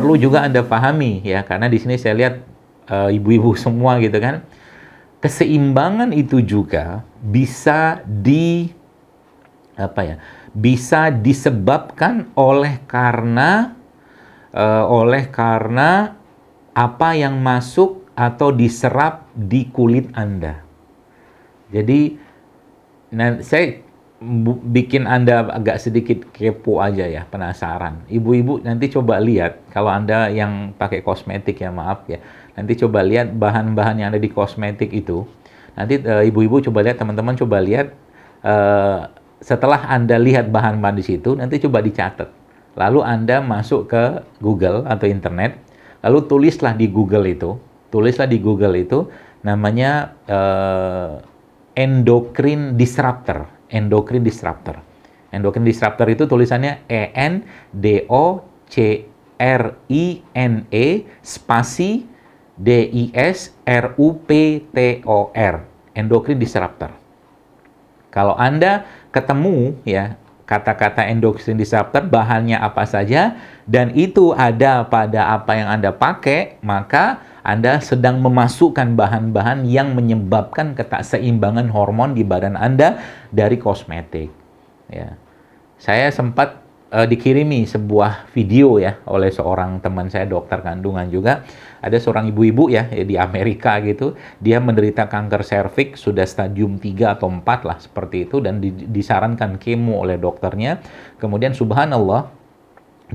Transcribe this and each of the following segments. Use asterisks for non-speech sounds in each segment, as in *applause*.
perlu juga Anda pahami ya karena di sini saya lihat eh, ibu-ibu uh, semua gitu kan. Keseimbangan itu juga bisa di apa ya? Bisa disebabkan oleh karena uh, oleh karena apa yang masuk atau diserap di kulit Anda. Jadi nah, saya bikin Anda agak sedikit kepo aja ya, penasaran. Ibu-ibu nanti coba lihat, kalau Anda yang pakai kosmetik ya, maaf ya. Nanti coba lihat bahan-bahan yang ada di kosmetik itu. Nanti ibu eh, ibu-ibu coba lihat, teman-teman coba lihat. Uh, setelah Anda lihat bahan-bahan di situ, nanti coba dicatat. Lalu Anda masuk ke Google atau internet, lalu tulislah di Google itu, tulislah di Google itu namanya uh, eh, endocrine disruptor endocrine disruptor. Endocrine disruptor itu tulisannya E N D O C R I N E spasi D I S R U P T O R. Endocrine disruptor. Kalau Anda ketemu ya kata-kata endocrine disruptor bahannya apa saja dan itu ada pada apa yang Anda pakai, maka anda sedang memasukkan bahan-bahan yang menyebabkan ketakseimbangan hormon di badan Anda dari kosmetik. Ya. Saya sempat uh, dikirimi sebuah video ya oleh seorang teman saya dokter kandungan juga. Ada seorang ibu-ibu ya, eh, di Amerika gitu, dia menderita kanker serviks sudah stadium 3 atau 4 lah seperti itu dan disarankan kemo oleh dokternya. Kemudian subhanallah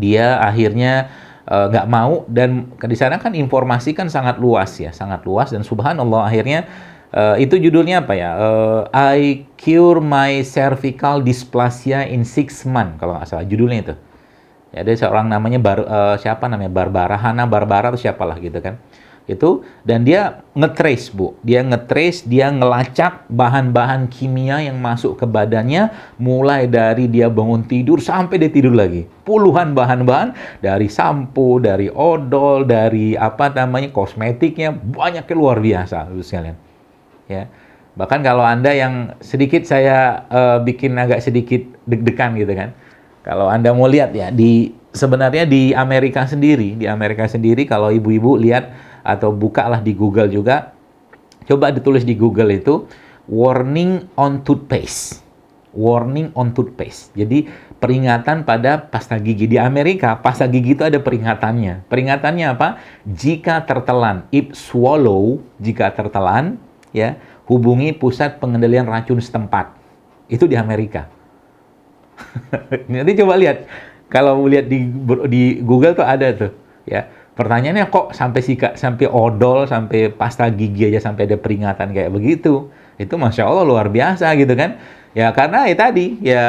dia akhirnya Eh, nggak uh, mau dan di sana kan informasi kan sangat luas ya sangat luas dan subhanallah akhirnya uh, itu judulnya apa ya uh, I cure my cervical dysplasia in six months kalau nggak salah judulnya itu ya, ada seorang namanya Bar, uh, siapa namanya Barbara Hana Barbara atau siapalah gitu kan itu dan dia ngetrace bu dia ngetrace dia ngelacak bahan-bahan kimia yang masuk ke badannya mulai dari dia bangun tidur sampai dia tidur lagi puluhan bahan-bahan dari sampo dari odol dari apa namanya kosmetiknya banyak luar biasa sekalian ya bahkan kalau anda yang sedikit saya uh, bikin agak sedikit deg-degan gitu kan kalau anda mau lihat ya di sebenarnya di Amerika sendiri di Amerika sendiri kalau ibu-ibu lihat atau bukalah di Google juga. Coba ditulis di Google itu warning on toothpaste. Warning on toothpaste. Jadi peringatan pada pasta gigi di Amerika, pasta gigi itu ada peringatannya. Peringatannya apa? Jika tertelan, if swallow, jika tertelan, ya, hubungi pusat pengendalian racun setempat. Itu di Amerika. *laughs* Nanti coba lihat kalau lihat di di Google tuh ada tuh ya Pertanyaannya kok sampai sikat sampai odol, sampai pasta gigi aja sampai ada peringatan kayak begitu? Itu masya Allah luar biasa gitu kan? Ya karena ya tadi ya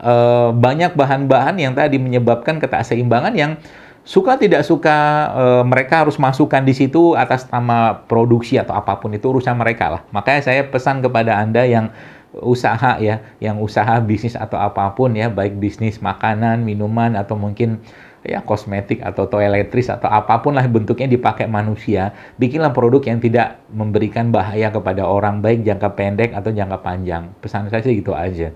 e, banyak bahan-bahan yang tadi menyebabkan ketakseimbangan yang suka tidak suka e, mereka harus masukkan di situ atas nama produksi atau apapun itu urusan mereka lah. Makanya saya pesan kepada anda yang usaha ya, yang usaha bisnis atau apapun ya, baik bisnis makanan, minuman atau mungkin ya kosmetik atau toiletries atau apapun lah bentuknya dipakai manusia, bikinlah produk yang tidak memberikan bahaya kepada orang baik jangka pendek atau jangka panjang. Pesan saya sih gitu aja.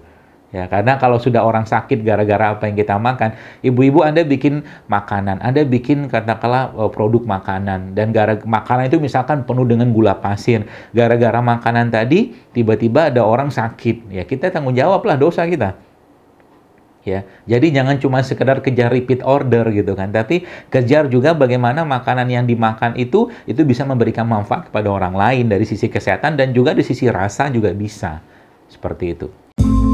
Ya, karena kalau sudah orang sakit gara-gara apa yang kita makan, ibu-ibu Anda bikin makanan, Anda bikin katakanlah eh, produk makanan dan gara makanan itu misalkan penuh dengan gula pasir. Gara-gara makanan tadi tiba-tiba ada orang sakit, ya kita tanggung jawablah dosa kita ya. Jadi jangan cuma sekedar kejar repeat order gitu kan, tapi kejar juga bagaimana makanan yang dimakan itu itu bisa memberikan manfaat kepada orang lain dari sisi kesehatan dan juga di sisi rasa juga bisa. Seperti itu.